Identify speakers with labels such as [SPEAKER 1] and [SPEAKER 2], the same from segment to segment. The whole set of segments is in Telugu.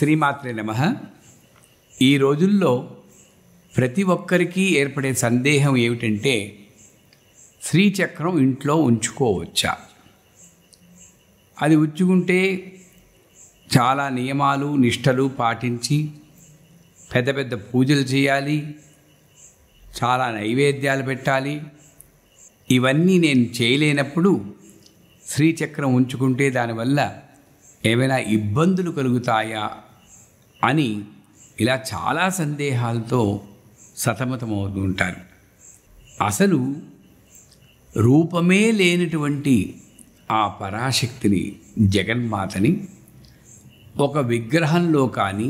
[SPEAKER 1] శ్రీమాత్రే నమ ఈ రోజుల్లో ప్రతి ఒక్కరికి ఏర్పడే సందేహం ఏమిటంటే శ్రీచక్రం ఇంట్లో ఉంచుకోవచ్చా అది ఉంచుకుంటే చాలా నియమాలు నిష్టలు పాటించి పెద్ద పెద్ద పూజలు చేయాలి చాలా నైవేద్యాలు పెట్టాలి ఇవన్నీ నేను చేయలేనప్పుడు శ్రీచక్రం ఉంచుకుంటే దానివల్ల ఏమైనా ఇబ్బందులు కలుగుతాయా అని ఇలా చాలా సందేహాలతో సతమతమవుతూ ఉంటారు అసలు రూపమే లేనటువంటి ఆ పరాశక్తిని జగన్మాతని ఒక విగ్రహంలో కానీ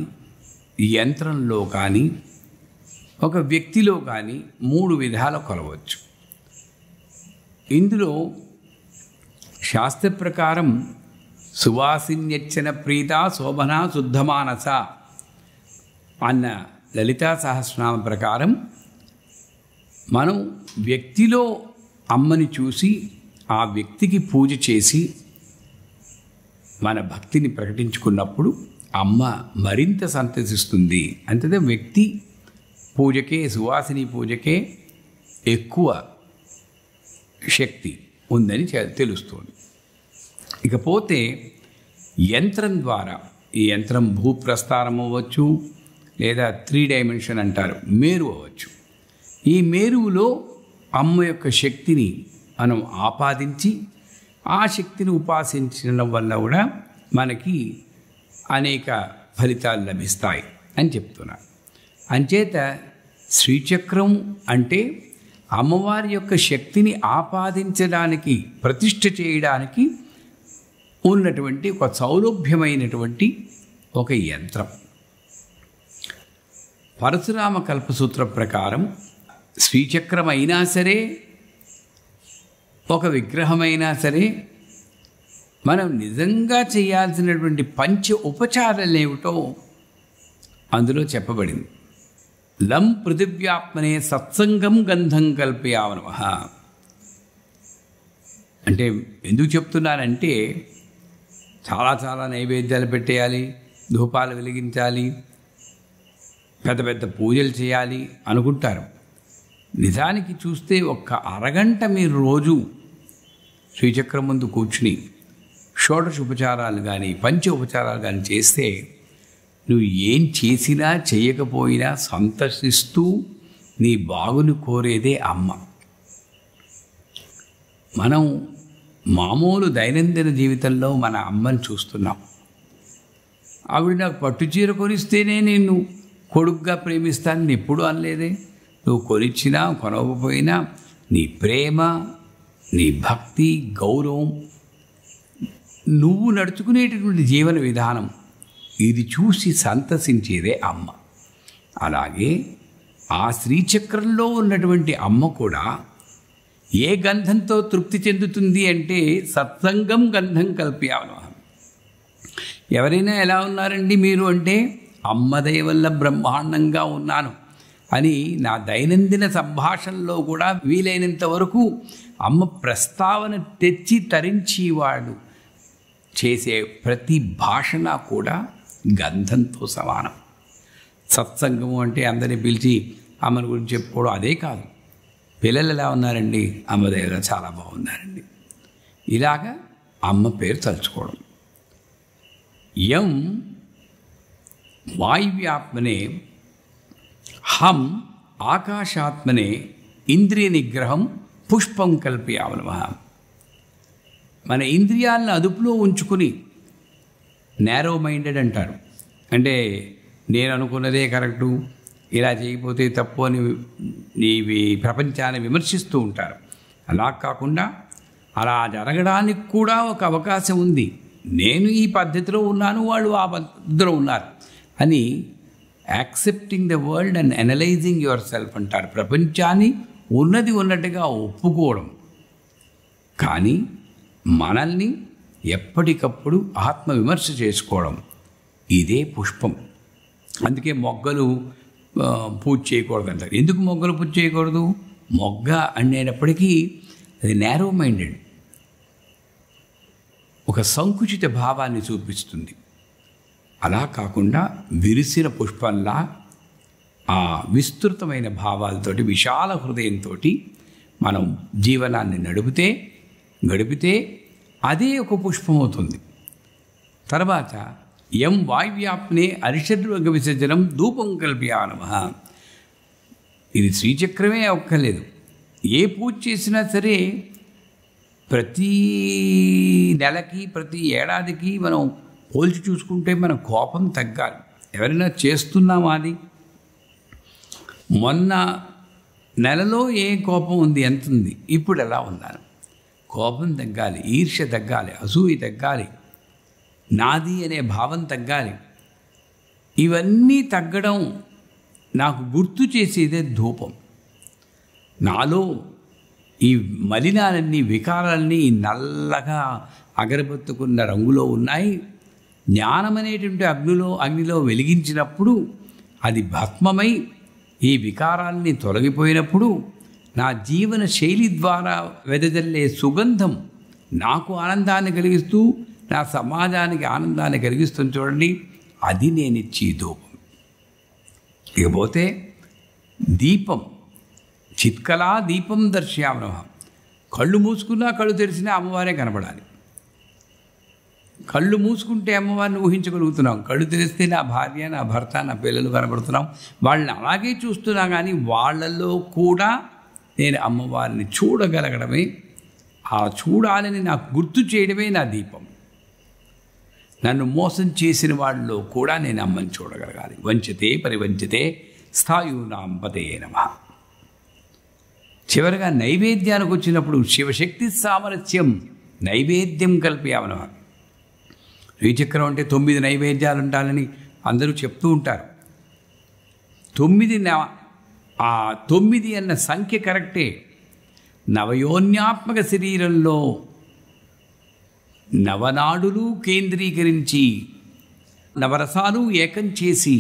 [SPEAKER 1] యంత్రంలో కానీ ఒక వ్యక్తిలో కానీ మూడు విధాల కొలవచ్చు ఇందులో శాస్త్ర ప్రకారం సువాసిన్యచ్చన ప్రీత శోభన శుద్ధమానస అన్న లలితా సహస్రనామ ప్రకారం మనం వ్యక్తిలో అమ్మని చూసి ఆ వ్యక్తికి పూజ చేసి మన భక్తిని ప్రకటించుకున్నప్పుడు అమ్మ మరింత సంతసిస్తుంది అంతే వ్యక్తి పూజకే సువాసిని పూజకే ఎక్కువ శక్తి ఉందని తెలుస్తుంది ఇకపోతే యంత్రం ద్వారా ఈ యంత్రం భూప్రస్థానం అవ్వచ్చు లేదా త్రీ డైమెన్షన్ అంటారు మేరు అవ్వచ్చు ఈ మేరువులో అమ్మ యొక్క శక్తిని మనం ఆపాదించి ఆ శక్తిని ఉపాసించడం వల్ల కూడా మనకి అనేక ఫలితాలు లభిస్తాయి అని చెప్తున్నా అంచేత శ్రీచక్రం అంటే అమ్మవారి యొక్క శక్తిని ఆపాదించడానికి ప్రతిష్ఠ చేయడానికి ఉన్నటువంటి ఒక సౌలభ్యమైనటువంటి ఒక యంత్రం పరశురామ కల్పసూత్ర ప్రకారం శ్రీచక్రం అయినా సరే ఒక విగ్రహమైనా సరే మనం నిజంగా చేయాల్సినటువంటి పంచ ఉపచారాలేమిటో అందులో చెప్పబడింది లం పృథివ్యాత్మనే సత్సంగం గంధం కల్పయావనమ అంటే ఎందుకు చెప్తున్నానంటే చాలా చాలా నైవేద్యాలు పెట్టేయాలి ధూపాలు వెలిగించాలి పెద్ద పెద్ద పూజలు చేయాలి అనుకుంటారు నిజానికి చూస్తే ఒక్క అరగంట మీరు రోజు శ్రీచక్రం ముందు కూర్చుని షోడశ ఉపచారాలు కానీ పంచ ఉపచారాలు కానీ చేస్తే నువ్వు ఏం చేసినా చేయకపోయినా సంతసిస్తూ నీ బాగుని కోరేదే అమ్మ మనం మామూలు దైనందిన జీవితంలో మన అమ్మని చూస్తున్నాం ఆవిడ నాకు పట్టు చీర కొనిస్తేనే నేను కొడుకుగా ప్రేమిస్తానని ఎప్పుడు అనలేదే నువ్వు కొనిచ్చినా కొనవకపోయినా నీ ప్రేమ నీ భక్తి గౌరవం నువ్వు నడుచుకునేటటువంటి జీవన విధానం ఇది చూసి సంతసించేదే అమ్మ అలాగే ఆ శ్రీచక్రంలో ఉన్నటువంటి అమ్మ కూడా ఏ గంధంతో తృప్తి చెందుతుంది అంటే సత్సంగం గంధం కల్పయామనం ఎవరైనా ఎలా ఉన్నారండి మీరు అంటే అమ్మదయ వల్ల బ్రహ్మాండంగా ఉన్నాను అని నా దైనందిన సంభాషణలో కూడా వీలైనంత వరకు అమ్మ ప్రస్తావన తెచ్చి తరించేవాడు చేసే ప్రతి భాషణ కూడా గంధంతో సమానం సత్సంగము అంటే అందరినీ పిలిచి అమ్మని గురించి చెప్పుకోవడం అదే కాదు పిల్లలు ఎలా ఉన్నారండి అమ్మ దగ్గర చాలా బాగున్నారండి ఇలాగా అమ్మ పేరు తలుచుకోవడం ఎం వాయువ్యాత్మనే హం ఆకాశాత్మనే ఇంద్రియ నిగ్రహం పుష్పం కల్పియామన మన ఇంద్రియాలను అదుపులో ఉంచుకుని నేరో మైండెడ్ అంటారు అంటే నేను అనుకున్నదే కరెక్టు ఇలా చేయకపోతే తప్పు అని ఇవి ప్రపంచాన్ని విమర్శిస్తూ ఉంటారు అలా కాకుండా అలా జరగడానికి కూడా ఒక అవకాశం ఉంది నేను ఈ పద్ధతిలో ఉన్నాను వాళ్ళు ఆ పద్ధతిలో ఉన్నారు అని accepting the world and analysing yourself అంటారు ప్రపంచాన్ని ఉన్నది ఉన్నట్టుగా ఒప్పుకోవడం కానీ మనల్ని ఎప్పటికప్పుడు ఆత్మవిమర్శ చేసుకోవడం ఇదే పుష్పం అందుకే మొగ్గలు పూజ చేయకూడదు అంటారు ఎందుకు మొగ్గలు పూజ చేయకూడదు మొగ్గ అనేటప్పటికీ అది నేరో మైండెడ్ ఒక సంకుచిత భావాన్ని చూపిస్తుంది అలా కాకుండా విరిసిన పుష్పంలా ఆ విస్తృతమైన భావాలతోటి విశాల హృదయంతో మనం జీవనాన్ని నడిపితే గడిపితే అదే ఒక పుష్పం అవుతుంది తర్వాత ఎం వాయువ్యాప్నే అరిషద్వర్గ విసర్జనం ధూపం కల్పయానమ ఇది శ్రీచక్రమే ఒక్కలేదు ఏ పూజ చేసినా సరే ప్రతీ నెలకి ప్రతి ఏడాదికి మనం పోల్చి చూసుకుంటే మన కోపం తగ్గాలి ఎవరైనా చేస్తున్నామా అది మొన్న నెలలో ఏ కోపం ఉంది ఎంత ఉంది ఇప్పుడు ఎలా ఉన్నాను కోపం తగ్గాలి ఈర్ష్య తగ్గాలి అసూయి తగ్గాలి నాది అనే భావం తగ్గాలి ఇవన్నీ తగ్గడం నాకు గుర్తు చేసేదే ధూపం నాలో ఈ మలినాలన్నీ వికారాలన్నీ నల్లగా అగరబత్తుకున్న రంగులో ఉన్నాయి జ్ఞానమనేటువంటి అగ్నిలో అగ్నిలో వెలిగించినప్పుడు అది భత్మమై ఈ వికారాల్ని తొలగిపోయినప్పుడు నా జీవన శైలి ద్వారా వెదజల్లే సుగంధం నాకు ఆనందాన్ని కలిగిస్తూ నా సమాజానికి ఆనందాన్ని కలిగిస్తుంది చూడండి అది నేను దూపం ఇకపోతే దీపం చిత్కలా దీపం దర్శ్యామనమ కళ్ళు మూసుకున్నా కళ్ళు తెరిచినా అమ్మవారే కనబడాలి కళ్ళు మూసుకుంటే అమ్మవారిని ఊహించగలుగుతున్నాం కళ్ళు తెరిస్తే నా భార్య నా భర్త నా పిల్లలు కనబడుతున్నాం వాళ్ళని అలాగే చూస్తున్నా కానీ వాళ్ళల్లో కూడా నేను అమ్మవారిని చూడగలగడమే ఆ చూడాలని నాకు గుర్తు చేయడమే నా దీపం నన్ను మోసం చేసిన వాళ్ళలో కూడా నేను అమ్మని చూడగలగాలి వంచితే పరివంచితే స్థాయునాం పదే నమ చివరిగా నైవేద్యానికి వచ్చినప్పుడు శివశక్తి సామరస్యం నైవేద్యం కలిపి అవనవారు ద్విచక్రం అంటే తొమ్మిది నైవేద్యాలు ఉండాలని అందరూ చెప్తూ ఉంటారు తొమ్మిది ఆ తొమ్మిది అన్న సంఖ్య కరెక్టే నవయోన్యాత్మక శరీరంలో నవనాడులు కేంద్రీకరించి నవరసాలు ఏకం చేసి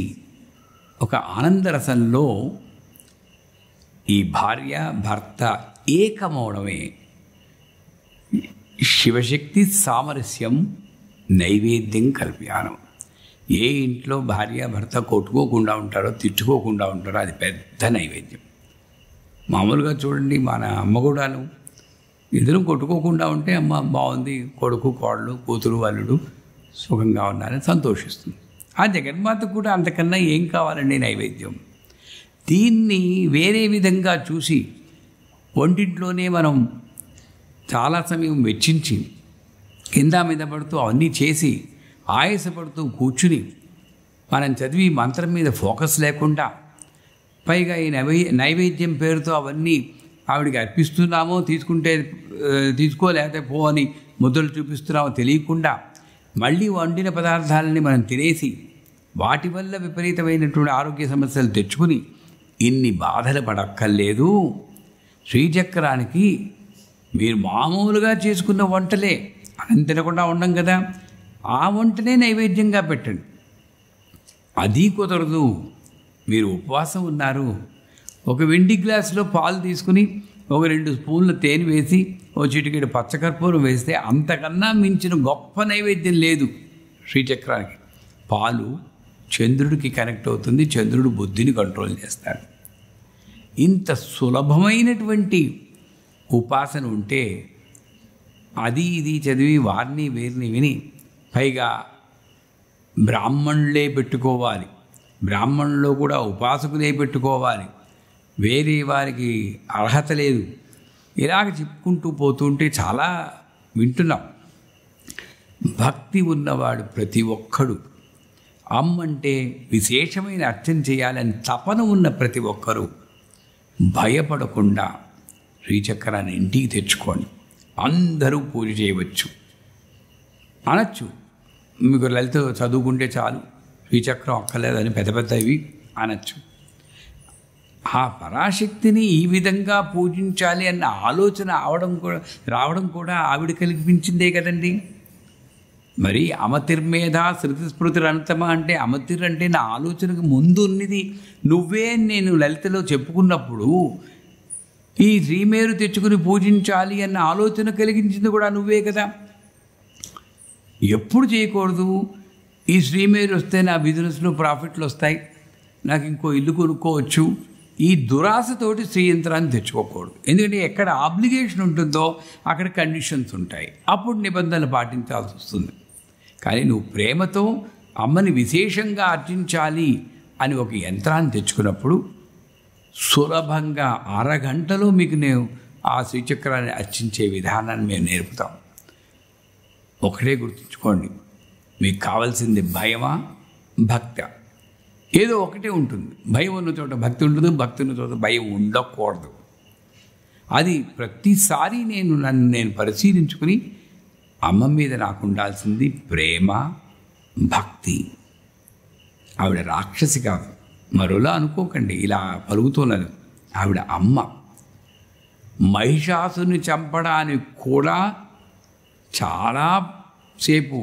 [SPEAKER 1] ఒక ఆనందరసంలో ఈ భార్య భర్త ఏకమవడమే శివశక్తి సామరస్యం నైవేద్యం కల్పయానం ఏ ఇంట్లో భార్య భర్త కొట్టుకోకుండా ఉంటారో తిట్టుకోకుండా ఉంటారో అది పెద్ద నైవేద్యం మామూలుగా చూడండి మన అమ్మ కూడాను ఇద్దరు కొట్టుకోకుండా ఉంటే అమ్మ బాగుంది కొడుకు కోడలు కూతురు వల్లుడు సుఖంగా ఉన్నారని సంతోషిస్తుంది ఆ జగన్మాత కూడా అంతకన్నా ఏం కావాలండి నైవేద్యం దీన్ని వేరే విధంగా చూసి వంటింట్లోనే మనం చాలా సమయం వెచ్చించింది కింద మీద పడుతూ అవన్నీ చేసి ఆయాసపడుతూ కూర్చుని మనం చదివి మంత్రం మీద ఫోకస్ లేకుండా పైగా ఈ నైవే నైవేద్యం పేరుతో అవన్నీ ఆవిడికి అర్పిస్తున్నామో తీసుకుంటే తీసుకోలేకపోతే పో అని ముద్రలు చూపిస్తున్నామో తెలియకుండా మళ్ళీ వండిన పదార్థాలని మనం తినేసి వాటి వల్ల విపరీతమైనటువంటి ఆరోగ్య సమస్యలు తెచ్చుకుని ఇన్ని బాధలు పడక్కర్లేదు శ్రీచక్రానికి మీరు మామూలుగా చేసుకున్న వంటలే మనం తినకుండా ఉండం కదా ఆ వంటనే నైవేద్యంగా పెట్టండి అది కుదరదు మీరు ఉపవాసం ఉన్నారు ఒక వెండి గ్లాసులో పాలు తీసుకుని ఒక రెండు స్పూన్ల తేనె వేసి ఓ చిటికెడు పచ్చకర్పూరం వేస్తే అంతకన్నా మించిన గొప్ప నైవేద్యం లేదు శ్రీచక్రానికి పాలు చంద్రుడికి కనెక్ట్ అవుతుంది చంద్రుడు బుద్ధిని కంట్రోల్ చేస్తాడు ఇంత సులభమైనటువంటి ఉపాసన ఉంటే అది ఇది చదివి వారిని వీరిని విని పైగా బ్రాహ్మణులే పెట్టుకోవాలి బ్రాహ్మణులు కూడా ఉపాసకులే పెట్టుకోవాలి వేరే వారికి అర్హత లేదు ఇలాగ చెప్పుకుంటూ పోతుంటే చాలా వింటున్నాం భక్తి ఉన్నవాడు ప్రతి ఒక్కడు అమ్మంటే విశేషమైన అర్థం చేయాలని తపన ఉన్న ప్రతి ఒక్కరూ భయపడకుండా శ్రీచక్రాన్ని ఇంటికి తెచ్చుకోండి అందరూ పూజ చేయవచ్చు అనొచ్చు మీకు లలిత చదువుకుంటే చాలు ద్విచక్రం అక్కర్లేదని పెద్ద పెద్దవి అనొచ్చు ఆ పరాశక్తిని ఈ విధంగా పూజించాలి అన్న ఆలోచన అవడం కూడా రావడం కూడా ఆవిడ కల్పించిందే కదండి మరి అమతిర్మేధ శృతి స్మృతి రణతమ అంటే అమతిర్ అంటే నా ఆలోచనకు ముందు ఉన్నది నువ్వే నేను లలితలో చెప్పుకున్నప్పుడు ఈ శ్రీమేరు తెచ్చుకుని పూజించాలి అన్న ఆలోచన కలిగించింది కూడా నువ్వే కదా ఎప్పుడు చేయకూడదు ఈ శ్రీమేరు వస్తే నా బిజినెస్లో ప్రాఫిట్లు వస్తాయి నాకు ఇంకో ఇల్లు కొనుక్కోవచ్చు ఈ దురాశతోటి యంత్రాన్ని తెచ్చుకోకూడదు ఎందుకంటే ఎక్కడ ఆబ్లిగేషన్ ఉంటుందో అక్కడ కండిషన్స్ ఉంటాయి అప్పుడు నిబంధనలు పాటించాల్సి వస్తుంది కానీ నువ్వు ప్రేమతో అమ్మని విశేషంగా అర్చించాలి అని ఒక యంత్రాన్ని తెచ్చుకున్నప్పుడు సులభంగా అరగంటలో మీకు నేను ఆ శ్రీచక్రాన్ని అర్చించే విధానాన్ని మేము నేర్పుతాం ఒకటే గుర్తుంచుకోండి మీకు కావాల్సింది భయమా భక్త ఏదో ఒకటే ఉంటుంది భయం ఉన్న చోట భక్తి ఉంటుంది భక్తి ఉన్న చోట భయం ఉండకూడదు అది ప్రతిసారి నేను నన్ను నేను పరిశీలించుకుని అమ్మ మీద నాకు ఉండాల్సింది ప్రేమ భక్తి ఆవిడ రాక్షసి కాదు మరోలా అనుకోకండి ఇలా పలుకుతున్నది ఆవిడ అమ్మ మహిషాసుని చంపడానికి కూడా చాలా సేపు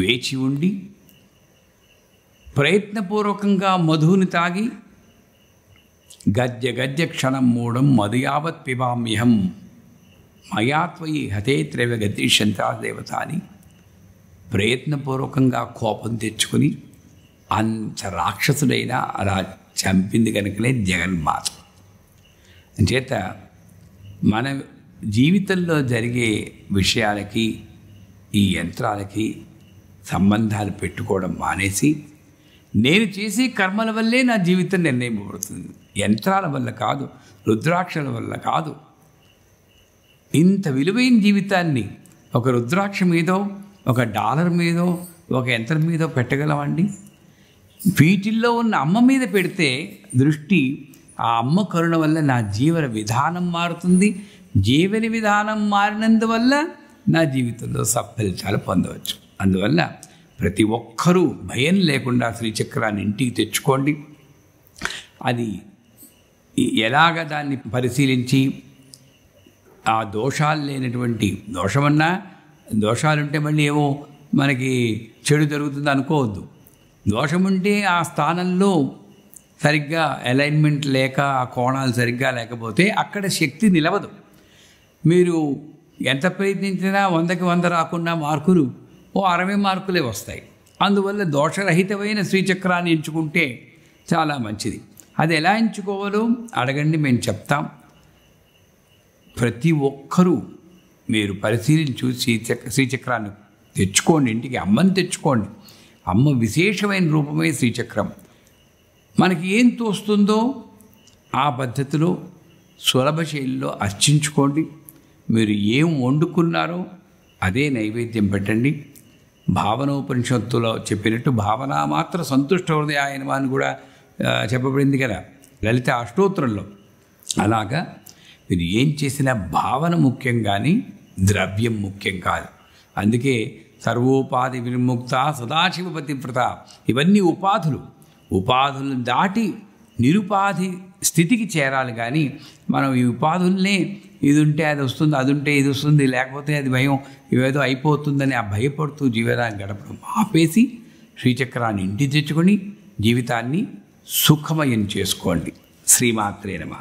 [SPEAKER 1] వేచి ఉండి ప్రయత్నపూర్వకంగా మధువుని తాగి గద్య గద్య క్షణం మూడం మధుయావత్ పిబామ్యహం మయాత్వయి హతే త్రవ గతిష్యంతా దేవత అని ప్రయత్నపూర్వకంగా కోపం తెచ్చుకొని అంత రాక్షసుడైనా అలా చంపింది కనుకనే జగన్మాత అంచేత మన జీవితంలో జరిగే విషయాలకి ఈ యంత్రాలకి సంబంధాలు పెట్టుకోవడం మానేసి నేను చేసే కర్మల వల్లే నా జీవితం నిర్ణయింపబడుతుంది యంత్రాల వల్ల కాదు రుద్రాక్షల వల్ల కాదు ఇంత విలువైన జీవితాన్ని ఒక రుద్రాక్ష మీదో ఒక డాలర్ మీదో ఒక యంత్రం మీదో పెట్టగలవండి వీటిల్లో ఉన్న అమ్మ మీద పెడితే దృష్టి ఆ అమ్మ కరుణ వల్ల నా జీవన విధానం మారుతుంది జీవన విధానం మారినందువల్ల నా జీవితంలో సఫలితాలు పొందవచ్చు అందువల్ల ప్రతి ఒక్కరూ భయం లేకుండా శ్రీచక్రాన్ని ఇంటికి తెచ్చుకోండి అది ఎలాగ దాన్ని పరిశీలించి ఆ దోషాలు లేనటువంటి దోషమన్నా దోషాలుంటే మళ్ళీ ఏమో మనకి చెడు జరుగుతుంది అనుకోవద్దు దోషముంటే ఆ స్థానంలో సరిగ్గా అలైన్మెంట్ లేక ఆ కోణాలు సరిగ్గా లేకపోతే అక్కడ శక్తి నిలవదు మీరు ఎంత ప్రయత్నించినా వందకి వంద రాకుండా మార్కులు ఓ అరవై మార్కులే వస్తాయి అందువల్ల దోషరహితమైన శ్రీచక్రాన్ని ఎంచుకుంటే చాలా మంచిది అది ఎలా ఎంచుకోవాలో అడగండి మేము చెప్తాం ప్రతి ఒక్కరూ మీరు పరిశీలించు శ్రీచక్ర శ్రీచక్రాన్ని తెచ్చుకోండి ఇంటికి అమ్మని తెచ్చుకోండి అమ్మ విశేషమైన రూపమే శ్రీచక్రం మనకి ఏం తోస్తుందో ఆ పద్ధతిలో సులభ శైలిలో అర్చించుకోండి మీరు ఏం వండుకున్నారో అదే నైవేద్యం పెట్టండి భావనోపనిషత్తులో చెప్పినట్టు భావన మాత్ర సంతుష్ట హృదయాయనమా అని కూడా చెప్పబడింది కదా లలిత అష్టోత్తరంలో అలాగా మీరు ఏం చేసినా భావన ముఖ్యం కానీ ద్రవ్యం ముఖ్యం కాదు అందుకే సర్వోపాధి విముక్త సదాశివపతివ్రత ఇవన్నీ ఉపాధులు ఉపాధులను దాటి నిరుపాధి స్థితికి చేరాలి కానీ మనం ఈ ఉపాధుల్నే ఇది ఉంటే అది వస్తుంది అది ఉంటే ఇది వస్తుంది లేకపోతే అది భయం ఇవేదో అయిపోతుందని ఆ భయపడుతూ జీవితాన్ని గడపడం ఆపేసి శ్రీచక్రాన్ని ఇంటి తెచ్చుకొని జీవితాన్ని సుఖమయం చేసుకోండి శ్రీమాత్రేనమా